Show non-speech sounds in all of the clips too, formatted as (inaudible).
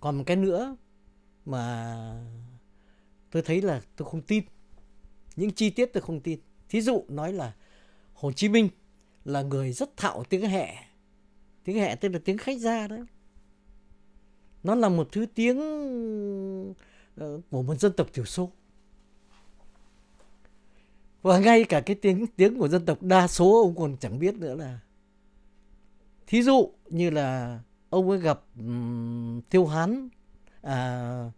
còn một cái nữa mà tôi thấy là tôi không tin những chi tiết tôi không tin thí dụ nói là hồ chí minh là người rất thạo tiếng hẹ tiếng hẹ tức là tiếng khách gia đấy nó là một thứ tiếng ờ, của một dân tộc thiểu số và ngay cả cái tiếng tiếng của dân tộc đa số ông còn chẳng biết nữa là thí dụ như là ông ấy gặp um, tiêu hán à,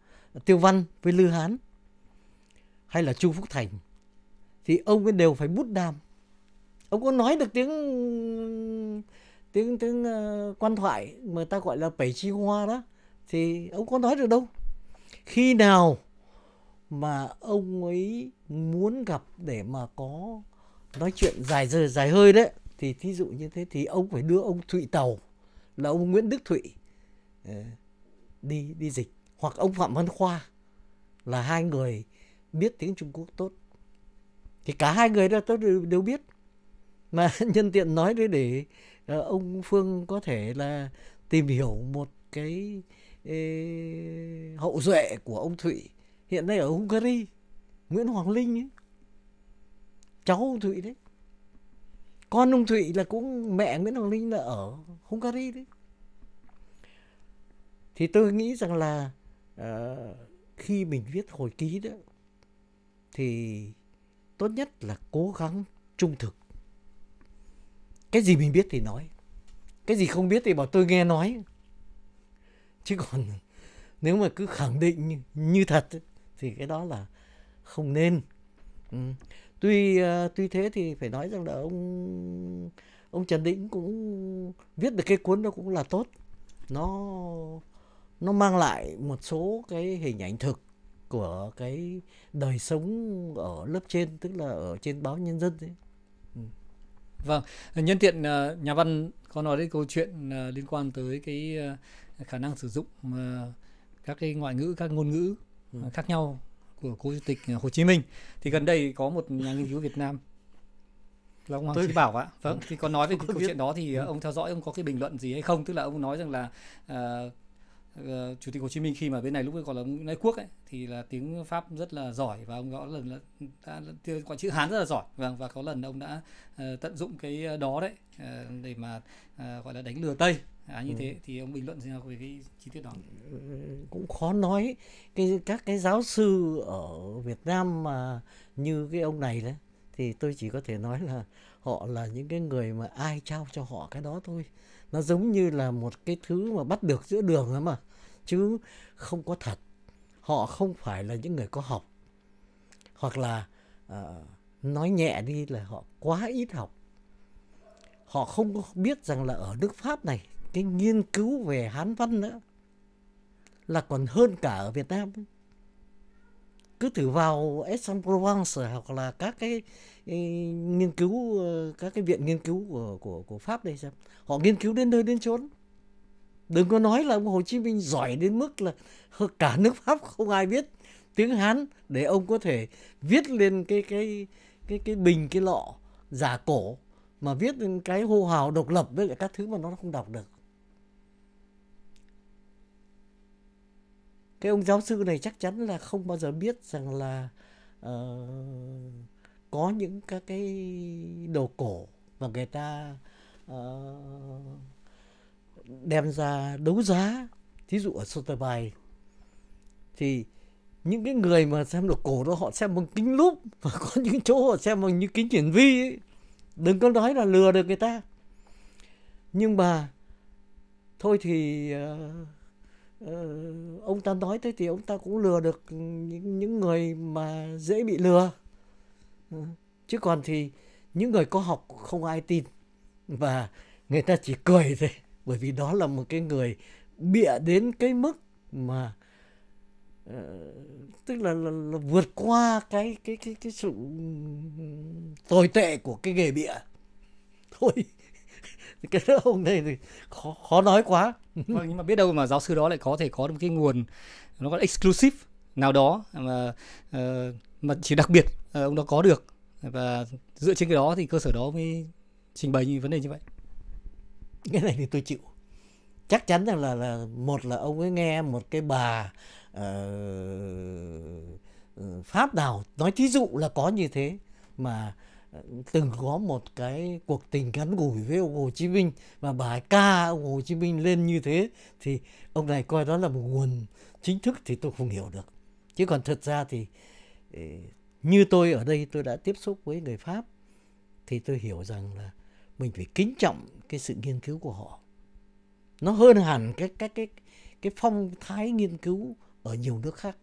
tiêu văn với lư hán hay là chu phúc thành thì ông ấy đều phải bút đàm ông có nói được tiếng tiếng tiếng uh, quan thoại mà ta gọi là bảy chi hoa đó thì ông có nói được đâu khi nào mà ông ấy muốn gặp để mà có nói chuyện dài dời dài hơi đấy thì thí dụ như thế thì ông phải đưa ông thụy tàu là ông Nguyễn Đức Thụy ờ, đi đi dịch hoặc ông Phạm Văn Khoa là hai người biết tiếng Trung Quốc tốt thì cả hai người đó tôi đều, đều biết mà (laughs) nhân tiện nói đấy để ờ, ông Phương có thể là tìm hiểu một cái ê, ờ, hậu duệ của ông Thụy hiện nay ở Hungary Nguyễn Hoàng Linh ấy. cháu ông Thụy đấy con ông thụy là cũng mẹ nguyễn hoàng linh là ở hungary đấy thì tôi nghĩ rằng là uh, khi mình viết hồi ký đó thì tốt nhất là cố gắng trung thực cái gì mình biết thì nói cái gì không biết thì bảo tôi nghe nói chứ còn nếu mà cứ khẳng định như, như thật thì cái đó là không nên ừ tuy ờ, tuy thế thì phải nói rằng là ông ông Trần Đĩnh cũng viết được cái cuốn đó cũng là tốt nó nó mang lại một số cái hình ảnh thực của cái đời sống ở lớp trên tức là ở trên báo nhân dân đấy ừ. Vâng, nhân tiện ờ, nhà văn có nói đến câu chuyện ờ, liên quan tới cái khả năng sử dụng các cái ngoại ngữ, các ngôn ngữ ừ. khác nhau của cố chủ tịch Hồ Chí Minh thì gần đây có một nhà nghiên cứu Việt Nam là ông Hoàng Chí Bảo ạ. Vâng, thì có nói về cái câu chuyện đó thì à, ừ. ông theo dõi ông có cái bình luận gì hay không? Tức là ông nói rằng là uh, Ờ, chủ tịch hồ chí minh khi mà bên này lúc ấy gọi là nguyễn ái quốc ấy thì là tiếng pháp rất là giỏi và ông có lần là, đã, gọi chữ hán rất là giỏi và vâng, và có lần ông đã uh, tận dụng cái ờ, đó đấy uh, để mà uh, gọi là đánh lừa tây À, như ừ. thế thì ông bình luận sao về cái chi tiết đó ừ, cũng khó nói cái các cái giáo sư ở Việt Nam mà như cái ông này đấy thì tôi chỉ có thể nói là họ là những cái người mà ai trao cho họ cái đó thôi nó giống như là một cái thứ mà bắt được giữa đường lắm mà chứ không có thật họ không phải là những người có học hoặc là uh, nói nhẹ đi là họ quá ít học họ không biết rằng là ở nước pháp này cái nghiên cứu về hán văn nữa là còn hơn cả ở việt nam cứ thử vào Aix-en-Provence hoặc là các cái nghiên cứu ờ, các cái viện nghiên cứu của của của Pháp đây xem họ nghiên cứu đến nơi đến chốn đừng có nói là ông Hồ Chí Minh giỏi đến mức là (laughs) cả nước Pháp không ai biết tiếng Hán để ông có thể viết lên cái cái cái cái bình cái lọ giả cổ mà viết lên cái hô hào độc lập với lại các thứ mà nó không đọc được cái ông giáo sư này chắc chắn là không bao giờ biết rằng là uh, có những các cái đồ cổ mà người ta uh, đem ra đấu giá thí dụ ở Sotheby thì những cái người mà xem đồ cổ đó họ xem bằng kính lúp và có những chỗ họ xem bằng những kính hiển vi ấy. đừng có nói là lừa được người ta nhưng mà thôi thì uh, Ờ, ông ta nói thế thì ông ta cũng lừa được những những người mà dễ bị lừa ờ, chứ còn thì những người có học không ai tin và người ta chỉ cười thôi bởi vì đó là một cái người bịa đến cái mức mà uh, tức là, là, là vượt qua cái cái cái cái sự tồi tệ của cái nghề bịa (laughs) thôi (laughs) cái ông này thì khó khó nói quá (laughs) vâng, nhưng mà biết đâu mà giáo sư đó lại có thể có một cái nguồn nó gọi exclusive nào đó mà ờ, mà chỉ đặc biệt ờ, ông đó có được và dựa trên cái đó thì cơ sở đó mới trình bày những vấn đề như vậy cái này thì tôi chịu chắc chắn rằng là là một là ông ấy nghe một cái bà uh, pháp nào nói thí dụ là có như thế mà từng có một cái cuộc tình gắn gũi với ông Hồ Chí Minh và bài ca ông Hồ Chí Minh lên như thế thì ông này coi đó là một nguồn chính thức thì tôi không hiểu được chứ còn thật ra thì ờ, như tôi ở đây tôi đã tiếp xúc với người Pháp thì tôi hiểu rằng là mình phải kính trọng cái sự nghiên cứu của họ nó hơn hẳn cái cái cái cái phong thái nghiên cứu ở nhiều nước khác